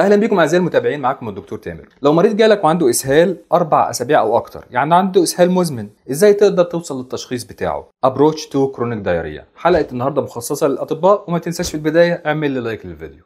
اهلا بيكم اعزائي المتابعين معاكم الدكتور تامر لو مريض جالك وعنده اسهال اربع اسابيع او اكتر يعني عنده اسهال مزمن ازاي تقدر توصل للتشخيص بتاعه ابروتش تو كرونيك دايريا حلقه النهارده مخصصه للاطباء وما تنساش في البدايه اعمل لي لايك للفيديو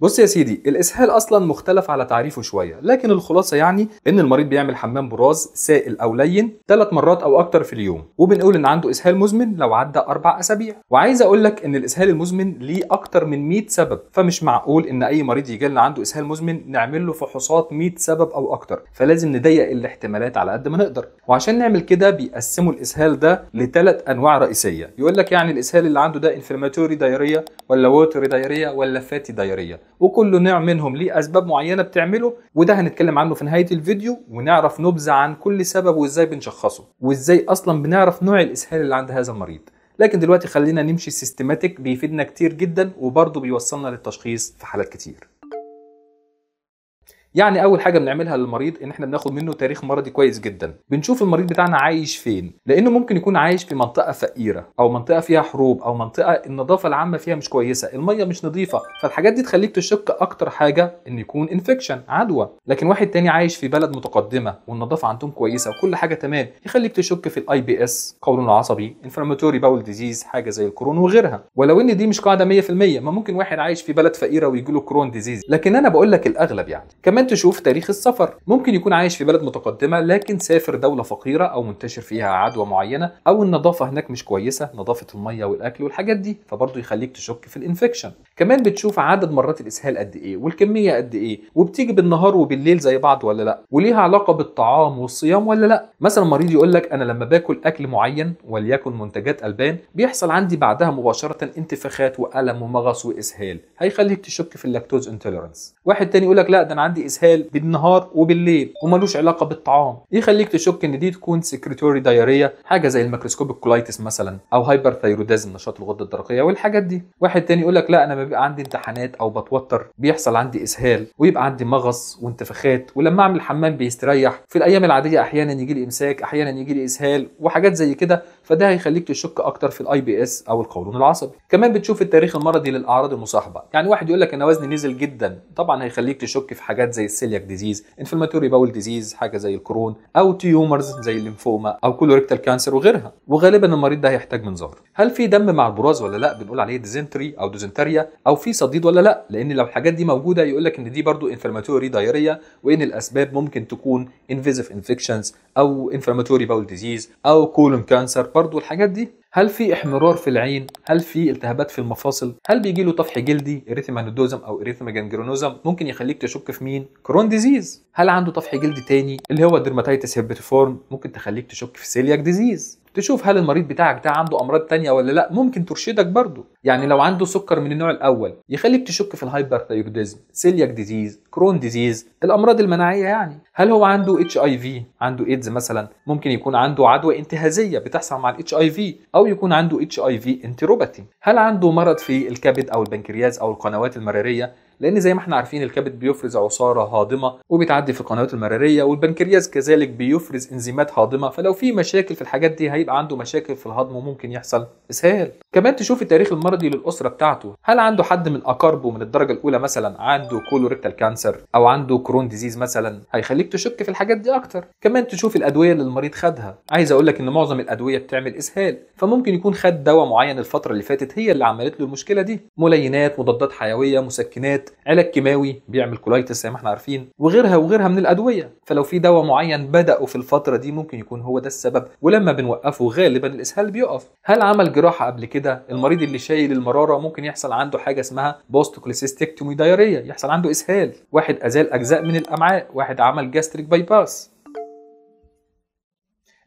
بص يا سيدي الاسهال اصلا مختلف على تعريفه شويه لكن الخلاصه يعني ان المريض بيعمل حمام براز سائل او لين ثلاث مرات او اكتر في اليوم وبنقول ان عنده اسهال مزمن لو عدى اربع اسابيع وعايز اقول لك ان الاسهال المزمن ليه اكتر من 100 سبب فمش معقول ان اي مريض يجي لنا عنده اسهال مزمن نعمل له فحوصات 100 سبب او اكتر فلازم نضيق الاحتمالات على قد ما نقدر وعشان نعمل كده بيقسموا الاسهال ده لثلاث انواع رئيسيه يقول لك يعني الاسهال اللي عنده ده انفلاماتوري دايريه ولا ووتري دايريه ولا فاتي دايريه وكل نوع منهم ليه اسباب معينه بتعمله وده هنتكلم عنه في نهايه الفيديو ونعرف نبذه عن كل سبب وازاي بنشخصه وازاي اصلا بنعرف نوع الاسهال اللي عند هذا المريض لكن دلوقتي خلينا نمشي سيستماتيك بيفيدنا كتير جدا وبرضه بيوصلنا للتشخيص في حالات كتير يعني اول حاجه بنعملها للمريض ان احنا بناخد منه تاريخ مرضي كويس جدا بنشوف المريض بتاعنا عايش فين لانه ممكن يكون عايش في منطقه فقيره او منطقه فيها حروب او منطقه النظافه العامه فيها مش كويسه الميه مش نظيفه فالحاجات دي تخليك تشك اكتر حاجه ان يكون انفكشن عدوى لكن واحد تاني عايش في بلد متقدمه والنظافه عندهم كويسه وكل حاجه تمام يخليك تشك في الاي بي اس قولون عصبي انفلاماتوري باول ديزيز حاجه زي الكورونا وغيرها ولو ان دي مش قاعده 100% ما ممكن واحد عايش في بلد فقيره ويجيله كرون ديزيز لكن انا بقول لك الاغلب يعني كمان تشوف تاريخ السفر ممكن يكون عايش في بلد متقدمه لكن سافر دوله فقيره او منتشر فيها عدوى معينه او النظافه هناك مش كويسه نظافه الميه والاكل والحاجات دي فبرضه يخليك تشك في الانفكشن كمان بتشوف عدد مرات الاسهال قد ايه والكميه قد ايه وبتيجي بالنهار وبالليل زي بعض ولا لا وليها علاقه بالطعام والصيام ولا لا مثلا مريض يقول لك انا لما باكل اكل معين وليكن منتجات البان بيحصل عندي بعدها مباشره انتفاخات والم ومغص واسهال هيخليك تشك في اللاكتوز انتوليرنس واحد تاني يقول لك لا ده انا عندي اسهال بالنهار وبالليل وملوش علاقه بالطعام يخليك تشك ان دي تكون سكريتوري دايريه حاجه زي الميكروسكوبك كولايتس مثلا او هايبر ثيرودازم نشاط الغده الدرقيه والحاجات دي واحد تاني يقول لك لا انا بيبقى عندي امتحانات او بتوتر بيحصل عندي اسهال ويبقى عندي مغص وانتفاخات ولما اعمل حمام بيستريح في الايام العاديه احيانا يجي لي امساك احيانا يجي لي اسهال وحاجات زي كده فده هيخليك تشك اكتر في الاي بي اس او القولون العصبي كمان بتشوف التاريخ المرضي للاعراض المصاحبه يعني واحد يقول لك انا وزني نزل جدا طبعا هيخليك تشك في حاجات زي زي السيلياك ديزيز انفلاماتوري باول ديزيز حاجه زي الكرون او تيومرز زي الليمفوما او كولوريكتال كانسر وغيرها وغالبا المريض ده هيحتاج منظار هل في دم مع البراز ولا لا بنقول عليه ديزنتري او ديزنتريا او في صديد ولا لا لان لو الحاجات دي موجوده يقول لك ان دي برضو انفلاماتوري دايريه وان الاسباب ممكن تكون انفيزيف انفكشنز او انفلاماتوري باول ديزيز او كولون كانسر برضو الحاجات دي هل في احمرار في العين هل في التهابات في المفاصل هل بيجي له طفح جلدي اريثيمانودوزم او جانجرونوزم ممكن يخليك تشك في مين كرون ديزيز هل عنده طفح جلدي تاني اللي هو الدرماتيتس هيبريفورم ممكن تخليك تشك في سيلياك ديزيز تشوف هل المريض بتاعك ده عنده امراض تانية ولا لا ممكن ترشدك برضه يعني لو عنده سكر من النوع الاول يخليك تشك في الهايبر الهايبرثايروديزم سيلياك ديزيز كرون ديزيز الامراض المناعيه يعني هل هو عنده اتش اي في عنده ايدز مثلا ممكن يكون عنده عدوى انتهازيه بتحصل مع الاتش اي في او يكون عنده اتش اي في انتروباتي هل عنده مرض في الكبد او البنكرياس او القنوات المراريه لان زي ما احنا عارفين الكبد بيفرز عصاره هاضمه وبتعدي في القنوات المراريه والبنكرياس كذلك بيفرز انزيمات هاضمه فلو في مشاكل في الحاجات دي هيبقى عنده مشاكل في الهضم وممكن يحصل اسهال كمان تشوف التاريخ المرضي للاسره بتاعته هل عنده حد من اقاربه من الدرجه الاولى مثلا عنده كولوريكتال كانسر او عنده كرون ديزيز مثلا هيخليك تشك في الحاجات دي اكتر كمان تشوف الادويه اللي المريض خدها عايز اقول لك ان معظم الادويه بتعمل اسهال فممكن يكون خد دواء معين الفتره اللي فاتت هي اللي عملت له المشكله دي ملينات مضادات حيويه مسكنات علاج كيماوي بيعمل كولايتس زي ما احنا عارفين وغيرها وغيرها من الادويه فلو في دواء معين بداوا في الفتره دي ممكن يكون هو ده السبب ولما بنوقفه غالبا الاسهال بيقف هل عمل جراحه قبل كده المريض اللي شايل المراره ممكن يحصل عنده حاجه اسمها بوستوكليسيستكتومي دايريه يحصل عنده اسهال واحد ازال اجزاء من الامعاء واحد عمل جاستريك باي باس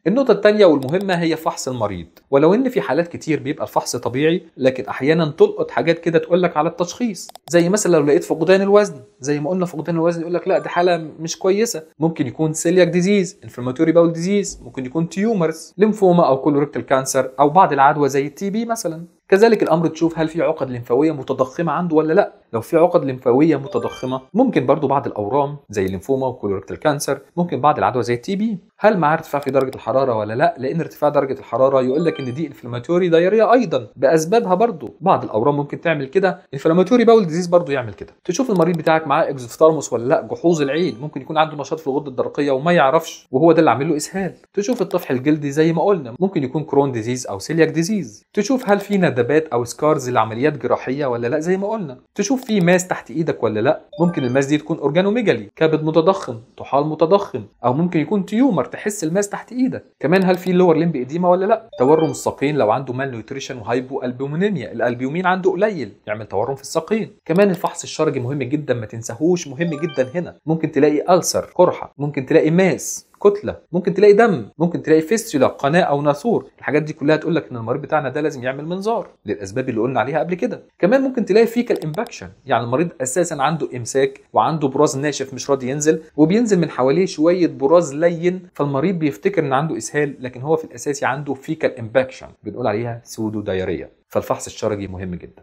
النقطة الثانية والمهمة هي فحص المريض ولو ان في حالات كتير بيبقى الفحص طبيعي لكن احيانا تلقط حاجات كده تقول لك على التشخيص زي مثلا لو لقيت فقدان الوزن زي ما قلنا فقدان الوزن يقول لك لا دي حالة مش كويسة ممكن يكون سيلياك ديزيز انفلاماتوري باول ديزيز ممكن يكون تيومرز ليمفوما او كولوريكتال كانسر او بعض العدوى زي التي بي مثلا كذلك الامر تشوف هل في عقد لمفاويه متضخمه عنده ولا لا لو في عقد لمفاويه متضخمه ممكن برضو بعض الاورام زي الليمفوما وكولوركتال كانسر ممكن بعض العدوى زي التي بي هل معاه ارتفاع في درجه الحراره ولا لا لان ارتفاع درجه الحراره يقول لك ان دي انفلاماتوري دايريا ايضا باسبابها برضو بعض الاورام ممكن تعمل كده انفلاماتوري باول ديزيز برضو يعمل كده تشوف المريض بتاعك معاه اكزوثيرموس ولا لا جحوظ العين ممكن يكون عنده نشاط في الغده الدرقيه وما يعرفش وهو ده اللي عامل له اسهال تشوف الطفح الجلدي زي ما قلنا ممكن يكون كرون ديزيز او سيلياك ديزيز تشوف هل في ندم ندبات او سكارز لعمليات جراحيه ولا لا زي ما قلنا تشوف في ماس تحت ايدك ولا لا ممكن الماس دي تكون اورجانوميجالي كبد متضخم طحال متضخم او ممكن يكون تيومر تحس الماس تحت ايدك كمان هل في لور لمب قديمه ولا لا تورم الساقين لو عنده مال نيوتريشن وهايبو البومينيا الالبيومين عنده قليل يعمل تورم في الساقين كمان الفحص الشرجي مهم جدا ما تنساهوش مهم جدا هنا ممكن تلاقي ألسر قرحه ممكن تلاقي ماس كتله ممكن تلاقي دم ممكن تلاقي فيستولا قناه او ناسور الحاجات دي كلها تقول لك ان المريض بتاعنا ده لازم يعمل منظار للاسباب اللي قلنا عليها قبل كده كمان ممكن تلاقي فيكال امباكشن يعني المريض اساسا عنده امساك وعنده براز ناشف مش راضي ينزل وبينزل من حواليه شويه براز لين فالمريض بيفتكر ان عنده اسهال لكن هو في الاساس عنده فيكال امباكشن بنقول عليها سودو دايريه فالفحص الشرجي مهم جدا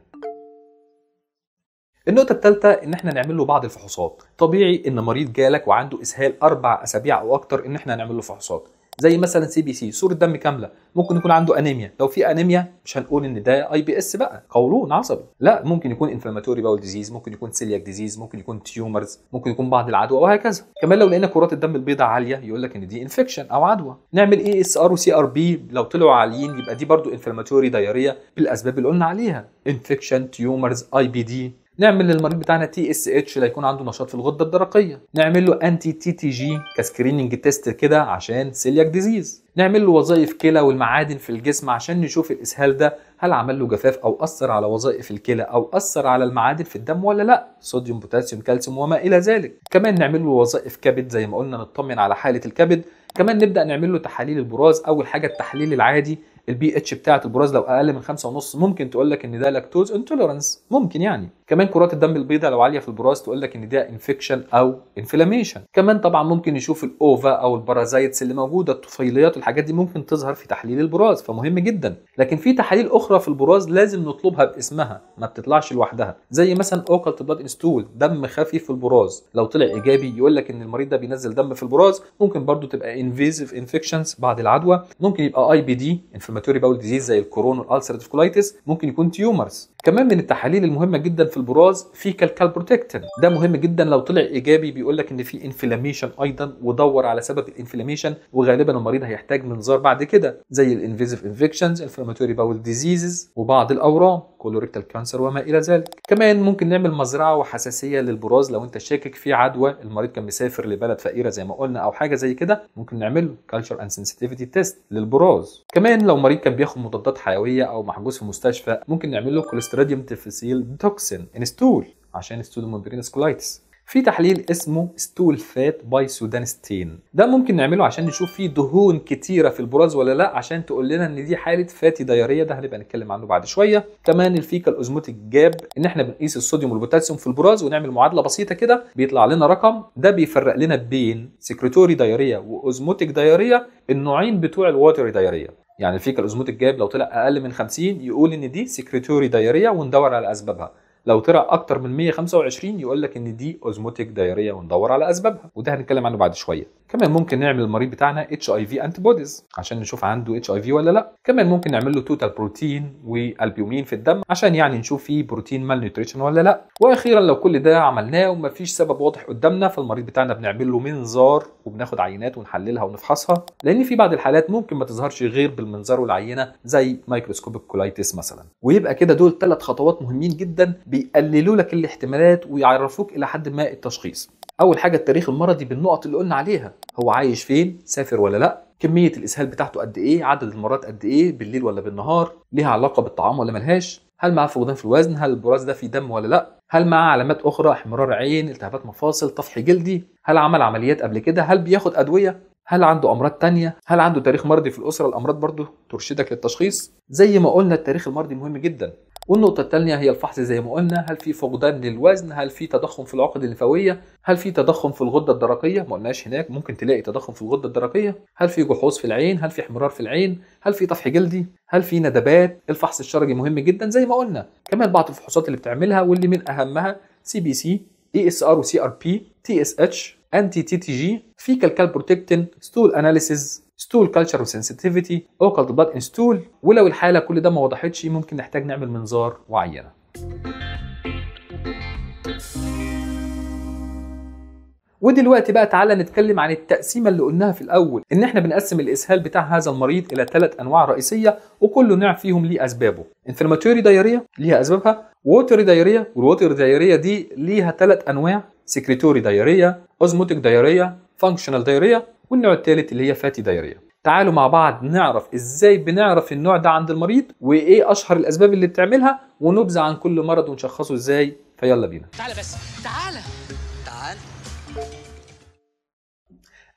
النقطه الثالثه ان احنا نعمل له بعض الفحوصات طبيعي ان مريض جالك وعنده اسهال اربع اسابيع او اكتر ان احنا هنعمل له فحوصات زي مثلا سي بي سي صوره دم كامله ممكن يكون عنده انيميا لو في انيميا مش هنقول ان ده اي بي اس بقى قولون عصبي لا ممكن يكون انفلاماتوري باول ديزيز ممكن يكون سيلياك ديزيز ممكن يكون تيومرز ممكن يكون بعض العدوى وهكذا كمان لو لقينا كرات الدم البيضاء عاليه يقول لك ان دي انفكشن او عدوى نعمل اي اس ار وسي ار بي لو طلعوا عاليين يبقى دي برضو انفلاماتوري دايريه بالاسباب اللي قلنا عليها انفكشن تيومرز اي بي دي نعمل للمريض بتاعنا تي اس اتش ليكون عنده نشاط في الغده الدرقيه نعمل له انتي تي تي جي كسكريننج تيست كده عشان سيلياك ديزيز نعمل له وظائف كلى والمعادن في الجسم عشان نشوف الاسهال ده هل عمل له جفاف او اثر على وظائف الكلى او اثر على المعادن في الدم ولا لا صوديوم بوتاسيوم كالسيوم وما الى ذلك كمان نعمل له وظائف كبد زي ما قلنا نطمن على حاله الكبد كمان نبدا نعمل له تحاليل البراز اول حاجه التحليل العادي البي اتش بتاعه البراز لو اقل من خمسة ونص ممكن تقول لك ان ده لاكتوز انتولرانس ممكن يعني كمان كرات الدم البيضاء لو عاليه في البراز تقول لك ان ده انفكشن او انفلاميشن كمان طبعا ممكن نشوف الاوفا او البارازايتس اللي موجوده الطفيليات والحاجات دي ممكن تظهر في تحليل البراز فمهم جدا لكن في تحاليل اخرى في البراز لازم نطلبها باسمها ما بتطلعش لوحدها زي مثلا اوكلت بلاد انستول دم خفي في البراز لو طلع ايجابي يقول لك ان المريض ده بينزل دم في البراز ممكن برده تبقى انفيزيف انفكشنز بعد العدوى ممكن يبقى اي بي دي انفلاماتوري باول ديزيز زي الكورونا والالسرتيف كولايتس ممكن يكون تيومرز كمان من التحاليل المهمه جدا في البراز كالكال كالبروتكتين ده مهم جدا لو طلع ايجابي بيقول لك ان في انفلاميشن ايضا ودور على سبب الانفلاميشن وغالبا المريض هيحتاج منظار بعد كده زي الانفيزيف انفكشنز انفلاماتوري باول ديزيزز وبعض الاورام كولوريكتال كانسر وما الى ذلك كمان ممكن نعمل مزرعه وحساسيه للبراز لو انت شاكك في عدوى المريض كان مسافر لبلد فقيره زي ما قلنا او حاجه زي كده ممكن نعمل كالتشر اند سنسيتيفيتي تيست للبراز كمان لو مريض كان بياخد مضادات حيويه او محجوز في مستشفى ممكن نعمل له كوليستراديوم تيفيسيل توكسين انستول عشان ستودوموبرينس كولايتس في تحليل اسمه ستول فات باي سودانستين ده ممكن نعمله عشان نشوف فيه دهون كتيره في البراز ولا لا عشان تقول لنا ان دي حاله فاتي دياريه ده هنبقى نتكلم عنه بعد شويه كمان الفيكال اوزموتيك جاب ان احنا بنقيس الصوديوم والبوتاسيوم في البراز ونعمل معادله بسيطه كده بيطلع لنا رقم ده بيفرق لنا بين سكرتوري دياريه واوزموتيك دياريه النوعين بتوع الواتر دياريه يعني الفيكال اوزموتيك جاب لو طلع اقل من 50 يقول ان دي سكرتوري دياريه وندور على اسبابها لو طلع اكتر من 125 يقول لك ان دي اوزموتيك دايريه وندور على اسبابها وده هنتكلم عنه بعد شويه كمان ممكن نعمل المريض بتاعنا اتش اي في انتيبوديز عشان نشوف عنده اتش اي في ولا لا كمان ممكن نعمل له توتال بروتين والبيومين في الدم عشان يعني نشوف فيه بروتين مال نيوتريشن ولا لا واخيرا لو كل ده عملناه ومفيش سبب واضح قدامنا فالمريض بتاعنا بنعمل له منظار وبناخد عينات ونحللها ونفحصها لان في بعض الحالات ممكن ما تظهرش غير بالمنظار والعينه زي مايكروسكوبيك كولايتس مثلا ويبقى كده دول ثلاث خطوات مهمين جدا بيقللوا لك الاحتمالات ويعرفوك الى حد ما التشخيص اول حاجه التاريخ المرضي بالنقط اللي قلنا عليها هو عايش فين سافر ولا لا كميه الاسهال بتاعته قد ايه عدد المرات قد ايه بالليل ولا بالنهار ليها علاقه بالطعام ولا ملهاش هل معاه فقدان في الوزن هل البراز ده فيه دم ولا لا هل معاه علامات اخرى احمرار عين التهابات مفاصل طفح جلدي هل عمل عمليات قبل كده هل بياخد ادويه هل عنده امراض تانية هل عنده تاريخ مرضي في الاسره الامراض برضه ترشدك للتشخيص زي ما قلنا التاريخ المرضي مهم جدا والنقطة الثانية هي الفحص زي ما قلنا هل في فقدان للوزن هل في تضخم في العقد النفويه هل في تضخم في الغدة الدرقية ما قلناش هناك ممكن تلاقي تضخم في الغدة الدرقية هل في جحوظ في العين هل في احمرار في العين هل في طفح جلدي هل في ندبات الفحص الشرجي مهم جدا زي ما قلنا كمان بعض الفحوصات اللي بتعملها واللي من اهمها سي بي سي اي اس ار وسي ار بي تي اس اتش انتي تي تي جي في كالكالبروتكتين ستول اناليسيز ستول كلتشر سنسيتيفيتي اوكلت بلاد ان ستول ولو الحاله كل ده ما وضحتش ممكن نحتاج نعمل منظار وعينه ودلوقتي بقى تعالى نتكلم عن التقسيمه اللي قلناها في الاول ان احنا بنقسم الاسهال بتاع هذا المريض الى ثلاث انواع رئيسيه وكل نوع فيهم ليه اسبابه انفلاماتوري دايرية ليها اسبابها ووتري دايرية والووتري دايرية دي ليها ثلاث انواع سكريتوري دايرية اوزموتيك دايريه فانكشنال دايريه والنوع الثالث اللي هي فاتي دايريه تعالوا مع بعض نعرف ازاي بنعرف النوع ده عند المريض وايه اشهر الاسباب اللي بتعملها ونبذ عن كل مرض ونشخصه ازاي فيلا بينا تعالى بس تعالى تعال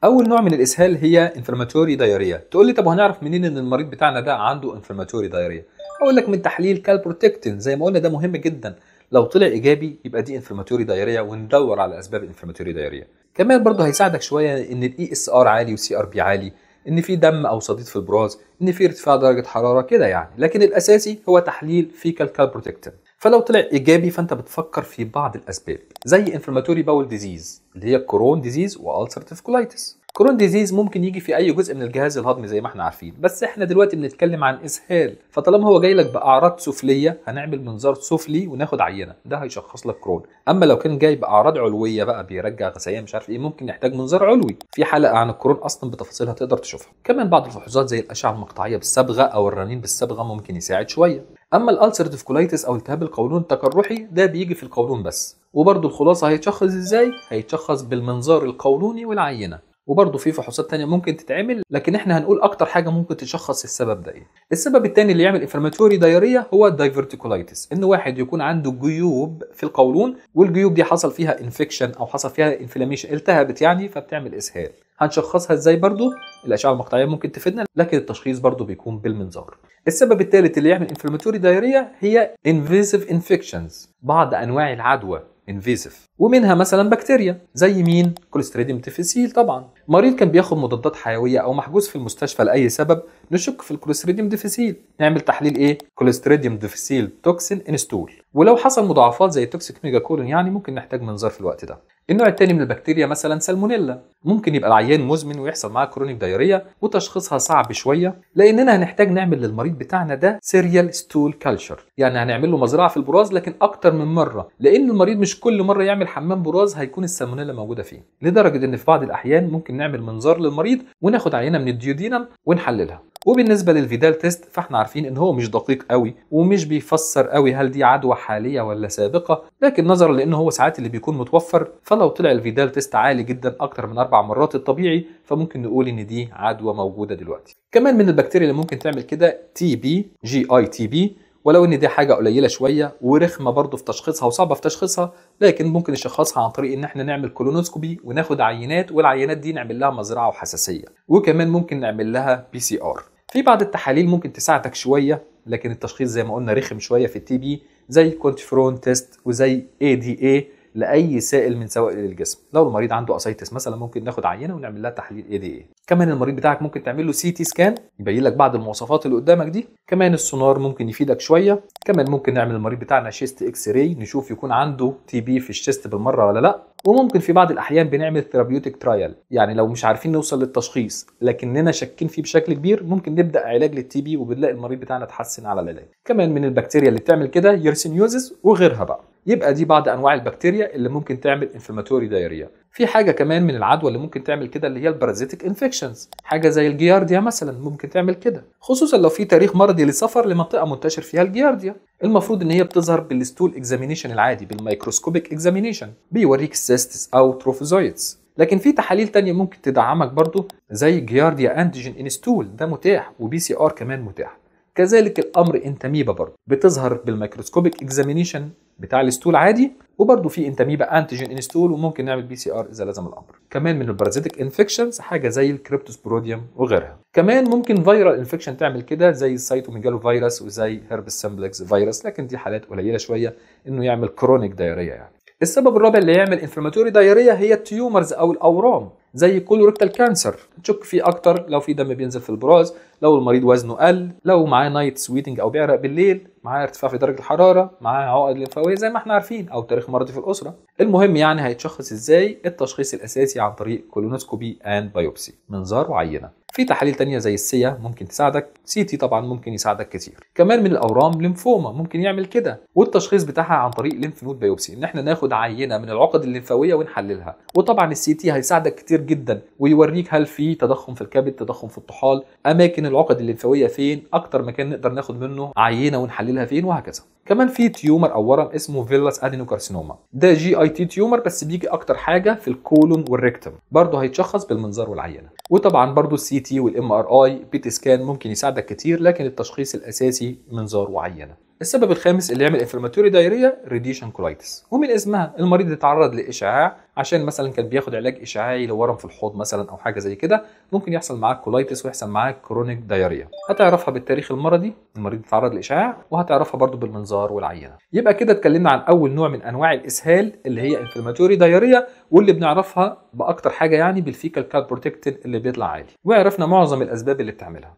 اول نوع من الاسهال هي انفلاماتوري دايريه تقول لي طب وهنعرف منين ان المريض بتاعنا ده عنده انفلاماتوري دايريه اقول لك من تحليل كالبروتكتين زي ما قلنا ده مهم جدا لو طلع ايجابي يبقى دي انفلاماتوري دايريه وندور على اسباب الانفلاماتوري دايريه كمان برضه هيساعدك شويه ان الاي اس e ار عالي والسي ار بي عالي ان في دم او صديد في البراز ان في ارتفاع درجه حراره كده يعني لكن الاساسي هو تحليل فيكال كالبروتكتين فلو طلع ايجابي فانت بتفكر في بعض الاسباب زي انفلاماتوري باول ديزيز اللي هي كورون ديزيز والسرتيف كولايتس كرون ديزيز ممكن يجي في اي جزء من الجهاز الهضمي زي ما احنا عارفين بس احنا دلوقتي بنتكلم عن اسهال فطالما هو جاي لك باعراض سفليه هنعمل منظار سفلي وناخد عينه ده هيشخص لك كرون اما لو كان جاي باعراض علويه بقى بيرجع غثيان مش عارف ايه ممكن يحتاج منظار علوي في حلقه عن الكرون اصلا بتفاصيلها تقدر تشوفها كمان بعض الفحوصات زي الاشعه المقطعيه بالصبغه او الرنين بالصبغه ممكن يساعد شويه اما الالسرتيف كولايتس او التهاب القولون التقرحي ده بيجي في القولون بس وبرضه الخلاصه هيتشخص ازاي هيتشخص بالمنظار القولوني والعينه وبرضه في فحوصات تانية ممكن تتعمل لكن احنا هنقول اكتر حاجه ممكن تشخص السبب ده ايه السبب الثاني اللي يعمل انفلاماتوري دايرية هو الدايفرتيكولايتس ان واحد يكون عنده جيوب في القولون والجيوب دي حصل فيها انفكشن او حصل فيها انفلاميشن التهبت يعني فبتعمل اسهال هنشخصها ازاي برضه الاشعه المقطعيه ممكن تفيدنا لكن التشخيص برضه بيكون بالمنظار السبب الثالث اللي يعمل انفلاماتوري دايرية هي انفيزيف انفكشنز بعض انواع العدوى انفيزيف ومنها مثلا بكتيريا زي مين كوليستريديوم تيفيسيل طبعا مريض كان بياخد مضادات حيويه او محجوز في المستشفى لاي سبب نشك في الكوليستريديوم ديفيسيل نعمل تحليل ايه كوليستريديوم ديفيسيل توكسين انستول ولو حصل مضاعفات زي توكسيك ميجا كولون يعني ممكن نحتاج منظار في الوقت ده النوع الثاني من البكتيريا مثلا سالمونيلا ممكن يبقى العيان مزمن ويحصل معاه كرونيك دايريه وتشخيصها صعب شويه لاننا هنحتاج نعمل للمريض بتاعنا ده سيريال ستول كلشر يعني هنعمل له مزرعه في البراز لكن اكتر من مره لان المريض مش كل مره يعمل حمام براز هيكون السالمونيلا موجوده فيه لدرجه ان في بعض الاحيان ممكن نعمل منظار للمريض وناخد عينه من الديودينم ونحللها وبالنسبه للفيدال تيست فاحنا عارفين ان هو مش دقيق قوي ومش بيفسر قوي هل دي عدوى حاليه ولا سابقه لكن نظرا لان هو ساعات اللي بيكون متوفر فلو طلع الفيدال تيست عالي جدا اكتر من اربع مرات الطبيعي فممكن نقول ان دي عدوى موجوده دلوقتي كمان من البكتيريا اللي ممكن تعمل كده تي بي جي اي تي بي ولو ان دي حاجه قليله شويه ورخمه برضو في تشخيصها وصعبه في تشخيصها لكن ممكن نشخصها عن طريق ان احنا نعمل كولونوسكوبي وناخد عينات والعينات دي نعمل لها مزرعه وحساسيه وكمان ممكن نعمل لها بي سي ار في بعض التحاليل ممكن تساعدك شويه لكن التشخيص زي ما قلنا رخم شويه في التي بي زي كونتفرون تيست وزي اي دي اي لاي سائل من سوائل الجسم لو المريض عنده اسيتس مثلا ممكن ناخد عينه ونعمل لها تحليل اي دي اي كمان المريض بتاعك ممكن تعمل له سي تي سكان يبين لك بعض المواصفات اللي قدامك دي كمان السونار ممكن يفيدك شويه كمان ممكن نعمل المريض بتاعنا شيست اكس راي نشوف يكون عنده تي بي في الشيست بالمره ولا لا وممكن في بعض الاحيان بنعمل ثيرابيوتيك ترايل يعني لو مش عارفين نوصل للتشخيص لكننا شاكين فيه بشكل كبير ممكن نبدا علاج للتي بي وبنلاقي المريض بتاعنا اتحسن على العلاج كمان من البكتيريا اللي بتعمل كده يرسينيوزس وغيرها بقى يبقى دي بعض انواع البكتيريا اللي ممكن تعمل انفلاماتوري دايريا في حاجه كمان من العدوى اللي ممكن تعمل كده اللي هي البارازيتيك انفكشنز حاجه زي الجيارديا مثلا ممكن تعمل كده خصوصا لو في تاريخ مرضي لسفر لمنطقه منتشر فيها الجيارديا المفروض ان هي بتظهر بالستول اكزامينيشن العادي بالمايكروسكوبيك اكزامينيشن بيوريك سيستس او تروفوزويتس لكن في تحاليل تانية ممكن تدعمك برضو زي جيارديا انتيجين انستول ده متاح وبي سي ار كمان متاح كذلك الامر انتميبا برضو بتظهر بالميكروسكوبيك اكزامينيشن بتاع الستول عادي وبرده في انتاميبا انتيجين انستول وممكن نعمل بي سي ار اذا لزم الامر كمان من البارازيتك انفكشنز حاجه زي الكريبتوسبروديوم وغيرها كمان ممكن فيرال انفكشن تعمل كده زي السيتوميجالو فيروس وزي هربس سمبلكس فيروس لكن دي حالات قليله شويه انه يعمل كرونيك دايريه يعني السبب الرابع اللي يعمل انفلاماتوري دايريا هي التيومرز او الاورام زي كولوركتال كانسر تشك فيه اكتر لو في دم بينزل في البراز لو المريض وزنه قل لو معاه نايت سويتنج او بيعرق بالليل معاه ارتفاع في درجه الحراره معاه عقد لمفاويه زي ما احنا عارفين او تاريخ مرضي في الاسره المهم يعني هيتشخص ازاي التشخيص الاساسي عن طريق كولونوسكوبي اند بايوبسي منظار وعينه في تحاليل تانية زي السيا ممكن تساعدك سي تي طبعا ممكن يساعدك كتير كمان من الاورام ليمفوما ممكن يعمل كده والتشخيص بتاعها عن طريق ليمف نود بايوبسي ان احنا ناخد عينه من العقد الليمفاويه ونحللها وطبعا السي تي هيساعدك كتير جدا ويوريك هل في تضخم في الكبد تضخم في الطحال اماكن العقد الليمفاويه فين اكتر مكان نقدر ناخد منه عينه ونحللها فين وهكذا كمان في تيومر او ورم اسمه فيلاس ادينوكارسينوما ده جي اي تي تيومر بس بيجي اكتر حاجه في الكولون والريكتم برضه هيتشخص بالمنظار والعينه وطبعا برضه السي تي والام ار اي بيت سكان ممكن يساعدك كتير لكن التشخيص الاساسي منظار وعينه السبب الخامس اللي يعمل انفلاماتوري دايريه ريديشن كولايتس ومن اسمها المريض يتعرض لاشعاع عشان مثلا كان بياخد علاج اشعاعي لورم في الحوض مثلا او حاجه زي كده ممكن يحصل معاك كولايتس ويحصل معاك كرونيك دايريا هتعرفها بالتاريخ المرضي المريض اتعرض لاشعاع وهتعرفها برضو بالمنظار والعينه يبقى كده اتكلمنا عن اول نوع من انواع الاسهال اللي هي انفلاماتوري دايريا واللي بنعرفها باكتر حاجه يعني بالفيكال كالبروتكتين اللي بيطلع عالي وعرفنا معظم الاسباب اللي بتعملها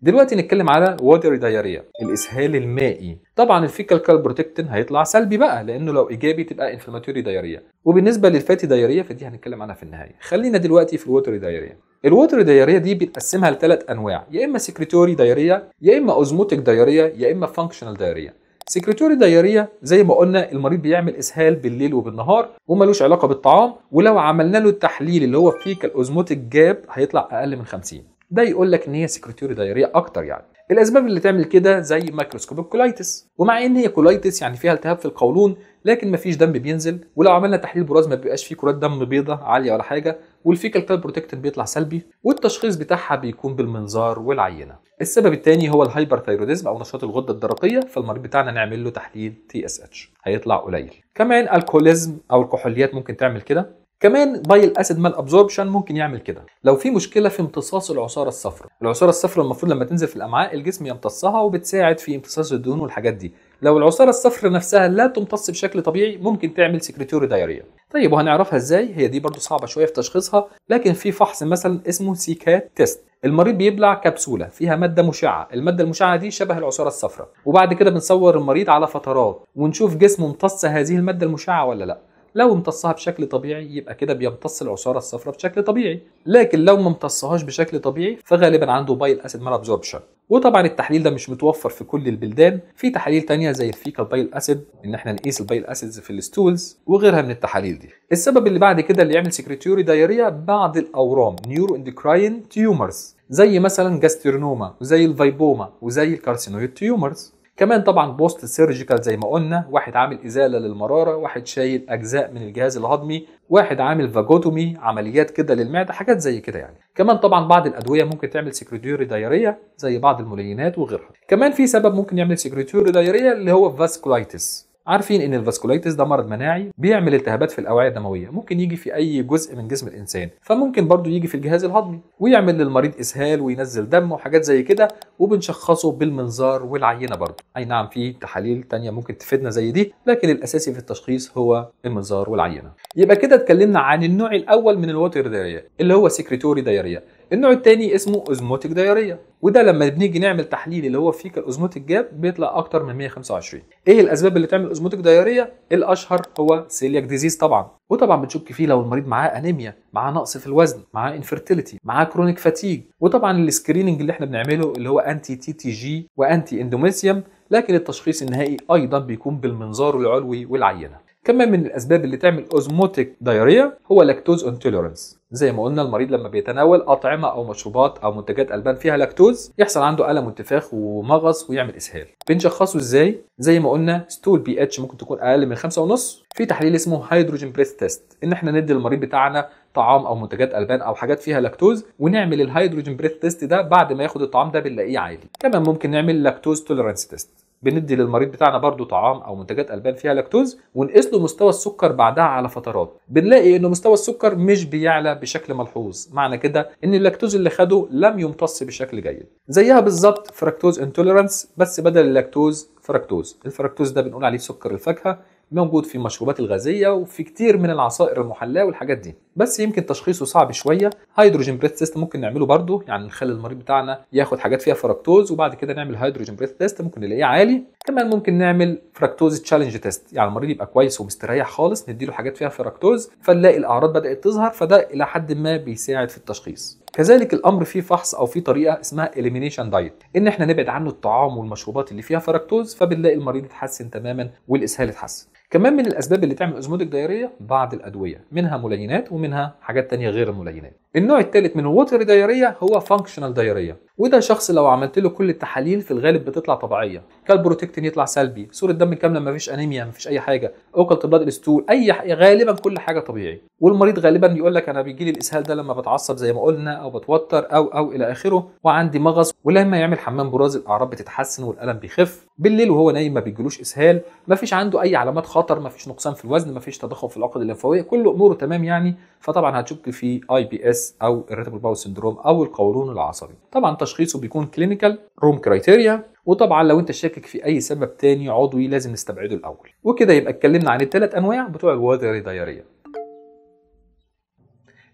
دلوقتي نتكلم على واتر دايريا الاسهال المائي طبعا الفيكال كالبروتكتين هيطلع سلبي بقى لانه لو ايجابي تبقى انفلاماتوري دايريا وبالنسبه للفاتي دايريا فدي هنتكلم عنها في النهايه خلينا دلوقتي في الواتر دايريا الواتر دايريا دي بنقسمها لثلاث انواع يا اما سكريتوري دايريا يا اما اوزموتيك دايريا يا اما فانكشنال دايريا سكريتوري دايريا زي ما قلنا المريض بيعمل اسهال بالليل وبالنهار وملوش علاقه بالطعام ولو عملنا له التحليل اللي هو فيكال اوزموتيك جاب هيطلع اقل من 50 ده يقول لك ان هي سكرتوري دايرية اكتر يعني الاسباب اللي تعمل كده زي مايكروسكوبيك كولايتس ومع ان هي كولايتس يعني فيها التهاب في القولون لكن مفيش دم بينزل ولو عملنا تحليل براز ما بيبقاش فيه كرات دم بيضاء عاليه ولا حاجه والفيكال كال بروتكتين بيطلع سلبي والتشخيص بتاعها بيكون بالمنظار والعينه السبب الثاني هو الهايبرثايروديزم او نشاط الغده الدرقيه فالمريض بتاعنا نعمل له تحليل تي اس اتش هيطلع قليل كمان الكوليزم او الكحوليات ممكن تعمل كده كمان بايل اسيد مال ابزوربشن ممكن يعمل كده لو في مشكله في امتصاص العصاره الصفراء العصاره الصفراء المفروض لما تنزل في الامعاء الجسم يمتصها وبتساعد في امتصاص الدهون والحاجات دي لو العصاره الصفراء نفسها لا تمتص بشكل طبيعي ممكن تعمل سكرتوري دايريا طيب وهنعرفها ازاي هي دي برضو صعبه شويه في تشخيصها لكن في فحص مثلا اسمه سيكات تيست المريض بيبلع كبسوله فيها ماده مشعه الماده المشعه دي شبه العصاره الصفراء وبعد كده بنصور المريض على فترات ونشوف جسمه امتص هذه الماده المشعه ولا لا لو امتصها بشكل طبيعي يبقى كده بيمتص العصاره الصفراء بشكل طبيعي لكن لو ما امتصهاش بشكل طبيعي فغالبا عنده بايل اسيد مال ابزوربشن وطبعا التحليل ده مش متوفر في كل البلدان في تحاليل تانية زي الفيكال بايل اسيد ان احنا نقيس البايل اسيدز في الستولز وغيرها من التحاليل دي السبب اللي بعد كده اللي يعمل سكريتوري دايريا بعض الاورام نيورو اندكراين تيومرز زي مثلا جاسترنوما وزي الفيبوما وزي الكارسينويد تيومرز كمان طبعا بوست سيرجيكال زي ما قلنا واحد عامل ازاله للمراره واحد شايل اجزاء من الجهاز الهضمي واحد عامل فاجوتومي عمليات كده للمعده حاجات زي كده يعني كمان طبعا بعض الادويه ممكن تعمل سكرتيوري دايريه زي بعض الملينات وغيرها كمان في سبب ممكن يعمل سكرتيوري دايريه اللي هو فاسكولايتس عارفين ان الفاسكولايتس ده مرض مناعي بيعمل التهابات في الاوعيه الدمويه ممكن يجي في اي جزء من جسم الانسان فممكن برضو يجي في الجهاز الهضمي ويعمل للمريض اسهال وينزل دم وحاجات زي كده وبنشخصه بالمنظار والعينه برضو اي نعم في تحاليل تانية ممكن تفيدنا زي دي لكن الاساسي في التشخيص هو المنظار والعينه يبقى كده اتكلمنا عن النوع الاول من الوتر دايريا اللي هو سكرتوري دايريا النوع الثاني اسمه اوزموتيك دايرية وده لما بنيجي نعمل تحليل اللي هو فيك الاوزموتيك جاب بيطلع اكتر من 125 ايه الاسباب اللي تعمل اوزموتيك دايرية الاشهر هو سيلياك ديزيز طبعا وطبعا بنشك فيه لو المريض معاه انيميا معاه نقص في الوزن معاه انفيرتيليتي معاه كرونيك فاتيج وطبعا السكريننج اللي احنا بنعمله اللي هو انتي تي تي جي وانتي اندوميسيوم لكن التشخيص النهائي ايضا بيكون بالمنظار العلوي والعينه كمان من الاسباب اللي تعمل اوزموتيك دايريا هو لاكتوز انتوليرنس زي ما قلنا المريض لما بيتناول اطعمه او مشروبات او منتجات البان فيها لاكتوز يحصل عنده الم وانتفاخ ومغص ويعمل اسهال بنشخصه ازاي زي ما قلنا ستول بي اتش ممكن تكون اقل من خمسة ونص في تحليل اسمه هيدروجين بريس تيست ان احنا ندي المريض بتاعنا طعام او منتجات البان او حاجات فيها لاكتوز ونعمل الهيدروجين بريث تيست ده بعد ما ياخد الطعام ده بنلاقيه عالي كمان ممكن نعمل لاكتوز توليرانس تيست بندي للمريض بتاعنا برضو طعام او منتجات البان فيها لاكتوز ونقيس له مستوى السكر بعدها على فترات بنلاقي انه مستوى السكر مش بيعلى بشكل ملحوظ معنى كده ان اللاكتوز اللي خده لم يمتص بشكل جيد زيها بالظبط فركتوز انتوليرانس بس بدل اللاكتوز فركتوز الفركتوز ده بنقول عليه سكر الفاكهه موجود في المشروبات الغازيه وفي كتير من العصائر المحلاه والحاجات دي بس يمكن تشخيصه صعب شويه هيدروجين بريث تيست ممكن نعمله برده يعني نخلي المريض بتاعنا ياخد حاجات فيها فركتوز وبعد كده نعمل هيدروجين بريث تيست ممكن نلاقيه عالي كمان ممكن نعمل فركتوز تشالنج تيست يعني المريض يبقى كويس ومستريح خالص نديله حاجات فيها فركتوز فنلاقي الاعراض بدات تظهر فده الى حد ما بيساعد في التشخيص كذلك الامر فيه فحص او فيه طريقه اسمها اليمينيشن دايت ان احنا نبعد عنه الطعام والمشروبات اللي فيها فركتوز فبنلاقي المريض اتحسن تماما والاسهال اتحسن كمان من الاسباب اللي تعمل ازمودك دايرية بعض الادويه منها ملينات ومنها حاجات تانية غير الملينات النوع الثالث من الوتر دايرية هو فانكشنال دايرية وده شخص لو عملت له كل التحاليل في الغالب بتطلع طبيعيه كالبروتكتين يطلع سلبي صوره دم كامله ما فيش انيميا ما فيش اي حاجه اوكلت بلاد الاستول اي ح... غالبا كل حاجه طبيعي والمريض غالبا يقول لك انا بيجي لي الاسهال ده لما بتعصب زي ما قلنا او بتوتر او او الى اخره وعندي مغص ولما يعمل حمام براز الاعراض بتتحسن والالم بيخف بالليل وهو نايم ما بيجيلوش اسهال ما فيش عنده اي علامات خطر ما فيش نقصان في الوزن ما فيش تضخم في العقد الليمفاويه كل اموره تمام يعني فطبعا هتشك في اي بي اس او الريتابل باول سندروم او القولون العصبي طبعا تشخيصه بيكون كلينيكال روم كرايتيريا وطبعا لو انت شاكك في اي سبب تاني عضوي لازم نستبعده الاول وكده يبقى اتكلمنا عن الثلاث انواع بتوع الوادري الريدايريه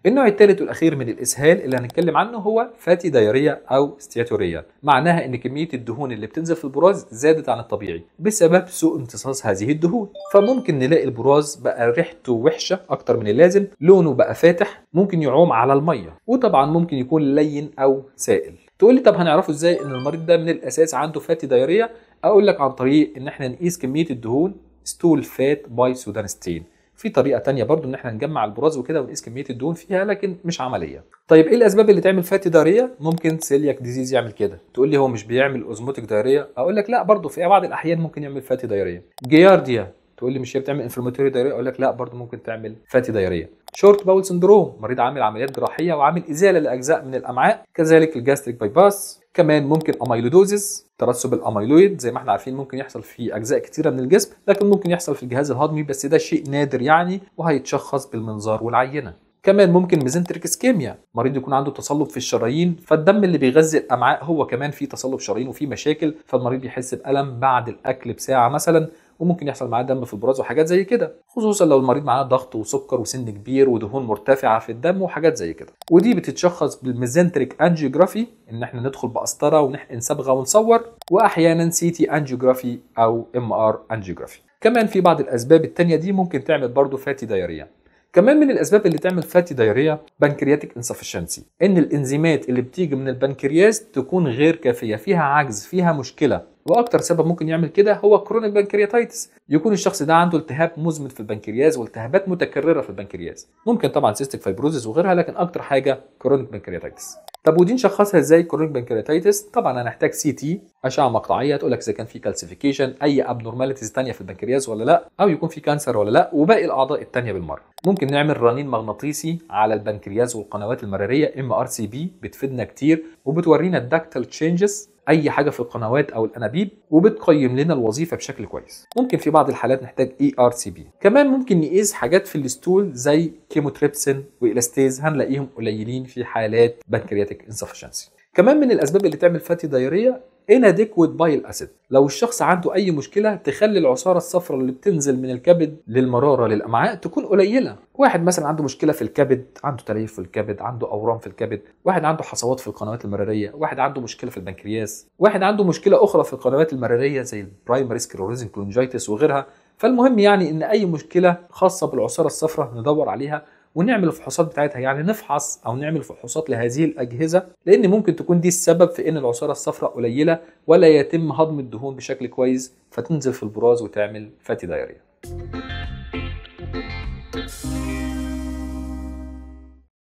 النوع الثالث والاخير من الاسهال اللي هنتكلم عنه هو فاتي دايريه او ستياتوريه معناها ان كميه الدهون اللي بتنزل في البراز زادت عن الطبيعي بسبب سوء امتصاص هذه الدهون فممكن نلاقي البراز بقى ريحته وحشه اكتر من اللازم لونه بقى فاتح ممكن يعوم على الميه وطبعا ممكن يكون لين او سائل تقول لي طب هنعرفه ازاي ان المريض ده من الاساس عنده فاتي دايريه اقول لك عن طريق ان احنا نقيس كميه الدهون ستول فات باي سودانستين في طريقه تانية برضو ان احنا نجمع البراز وكده ونقيس كميه الدهون فيها لكن مش عمليه طيب ايه الاسباب اللي تعمل فاتي دايريه ممكن سيلياك ديزيز يعمل كده تقول لي هو مش بيعمل اوزموتيك دايريه اقول لك لا برضو في بعض الاحيان ممكن يعمل فاتي دايريه جيارديا تقول لي مش هي بتعمل انفلاماتوري دايريه اقول لك لا برضه ممكن تعمل فاتي دايريه شورت باول سندروم مريض عامل عمليات جراحيه وعامل ازاله لاجزاء من الامعاء كذلك الجاستريك باي باس كمان ممكن اميلودوزز ترسب الاميلويد زي ما احنا عارفين ممكن يحصل في اجزاء كتيره من الجسم لكن ممكن يحصل في الجهاز الهضمي بس ده شيء نادر يعني وهيتشخص بالمنظار والعينه كمان ممكن ميزنتريك اسكيميا مريض يكون عنده تصلب في الشرايين فالدم اللي بيغذي الامعاء هو كمان فيه تصلب شرايين وفيه مشاكل فالمريض بيحس بالم بعد الاكل بساعه مثلا وممكن يحصل معاه دم في البراز وحاجات زي كده خصوصا لو المريض معاه ضغط وسكر وسن كبير ودهون مرتفعه في الدم وحاجات زي كده ودي بتتشخص بالميزنتريك انجيوجرافي ان احنا ندخل بقسطره ونحقن صبغه ونصور واحيانا سي تي انجيوجرافي او ام ار انجيوجرافي كمان في بعض الاسباب التانية دي ممكن تعمل برضه فاتي دايريا كمان من الاسباب اللي تعمل فاتي دايريا بنكرياتيك انسفشنسي ان الانزيمات اللي بتيجي من البنكرياس تكون غير كافيه فيها عجز فيها مشكله واكتر سبب ممكن يعمل كده هو كرونيك بنكرياتايتس يكون الشخص ده عنده التهاب مزمن في البنكرياس والتهابات متكرره في البنكرياس ممكن طبعا سيستيك فايبروزيس وغيرها لكن اكتر حاجه كرونيك بنكرياتايتس طب ودي نشخصها ازاي كرونيك بنكرياتايتس طبعا هنحتاج سي تي اشعه مقطعيه تقول لك اذا كان في كالسيفيكيشن اي ابنورماليتيز ثانيه في البنكرياس ولا لا او يكون في كانسر ولا لا وباقي الاعضاء الثانيه بالمره ممكن نعمل رنين مغناطيسي على البنكرياس والقنوات المراريه ام ار سي بي بتفيدنا كتير وبتورينا الداكتال تشينجز اي حاجه في القنوات او الانابيب وبتقيم لنا الوظيفه بشكل كويس ممكن في بعض الحالات نحتاج اي ار سي بي كمان ممكن نقيس حاجات في الاستول زي كيموتريبسين والاستيز هنلاقيهم قليلين في حالات بنكرياتيك انسفشنسي كمان من الاسباب اللي تعمل فاتي دايريه اديكويت بايل اسيد لو الشخص عنده اي مشكله تخلي العصاره الصفراء اللي بتنزل من الكبد للمراره للامعاء تكون قليله واحد مثلا عنده مشكله في الكبد عنده تليف في الكبد عنده اورام في الكبد واحد عنده حصوات في القنوات المراريه واحد عنده مشكله في البنكرياس واحد عنده مشكله اخرى في القنوات المراريه زي البرايمري سكلوريزن كلونجايتس وغيرها فالمهم يعني ان اي مشكله خاصه بالعصاره الصفراء ندور عليها ونعمل الفحوصات بتاعتها يعني نفحص او نعمل فحوصات لهذه الاجهزه لان ممكن تكون دي السبب في ان العصاره الصفراء قليله ولا يتم هضم الدهون بشكل كويس فتنزل في البراز وتعمل فاتي دايريا.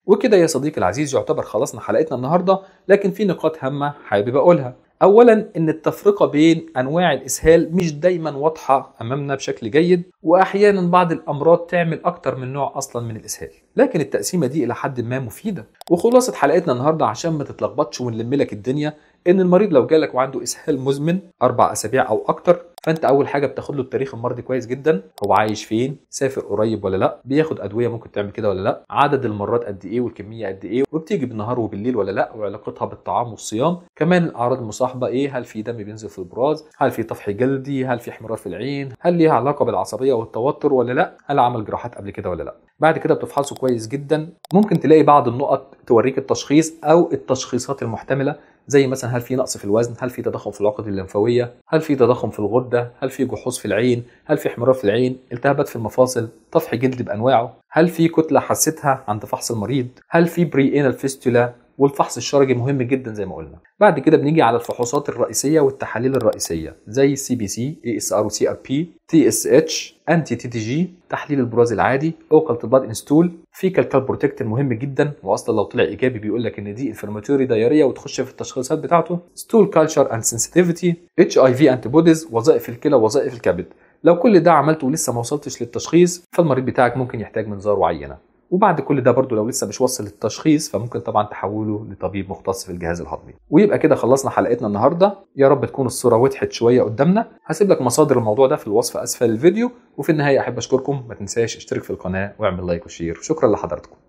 وكده يا صديقي العزيز يعتبر خلصنا حلقتنا النهارده لكن في نقاط هامه حابب اقولها اولا ان التفرقه بين انواع الاسهال مش دايما واضحه امامنا بشكل جيد واحيانا بعض الامراض تعمل اكتر من نوع اصلا من الاسهال لكن التقسيمه دي الى حد ما مفيده وخلاصه حلقتنا النهارده عشان ما تتلخبطش ونلملك الدنيا ان المريض لو جالك وعنده اسهال مزمن اربع اسابيع او اكتر فانت اول حاجه بتاخد له التاريخ المرضي كويس جدا هو عايش فين سافر قريب ولا لا بياخد ادويه ممكن تعمل كده ولا لا عدد المرات قد ايه والكميه قد ايه وبتيجي بالنهار وبالليل ولا لا وعلاقتها بالطعام والصيام كمان الاعراض المصاحبه ايه هل في دم بينزل في البراز هل في طفح جلدي هل في احمرار في العين هل ليها علاقه بالعصبيه والتوتر ولا لا هل عمل جراحات قبل كده ولا لا بعد كده بتفحصه كويس جدا ممكن تلاقي بعض النقط توريك التشخيص او التشخيصات المحتمله زي مثلا هل في نقص في الوزن هل في تضخم في العقد الليمفاويه هل في تضخم في الغده هل في جحوظ في العين هل في احمرار في العين التهابات في المفاصل طفح جلد بانواعه هل في كتله حسيتها عند فحص المريض هل في بري انال فيستولا والفحص الشرجي مهم جدا زي ما قلنا بعد كده بنيجي على الفحوصات الرئيسيه والتحاليل الرئيسيه زي سي بي سي اي اس ار وسي ار بي تي اس اتش انتي تي تي جي تحليل البراز العادي اوكلت بلاد انستول فيكال كالبروتكتين مهم جدا واصلا لو طلع ايجابي بيقول لك ان دي انفرماتوري دايريه وتخش في التشخيصات بتاعته ستول كالتشر اند سنسيتيفيتي اتش اي في انتي وظائف الكلى وظائف الكبد لو كل ده عملته ولسه ما وصلتش للتشخيص فالمريض بتاعك ممكن يحتاج منظار وعينه وبعد كل ده برضو لو لسه مش واصل للتشخيص فممكن طبعا تحوله لطبيب مختص في الجهاز الهضمي ويبقى كده خلصنا حلقتنا النهارده يا رب تكون الصوره وضحت شويه قدامنا هسيب لك مصادر الموضوع ده في الوصف اسفل الفيديو وفي النهايه احب اشكركم ما تنساش اشترك في القناه واعمل لايك وشير شكرا لحضراتكم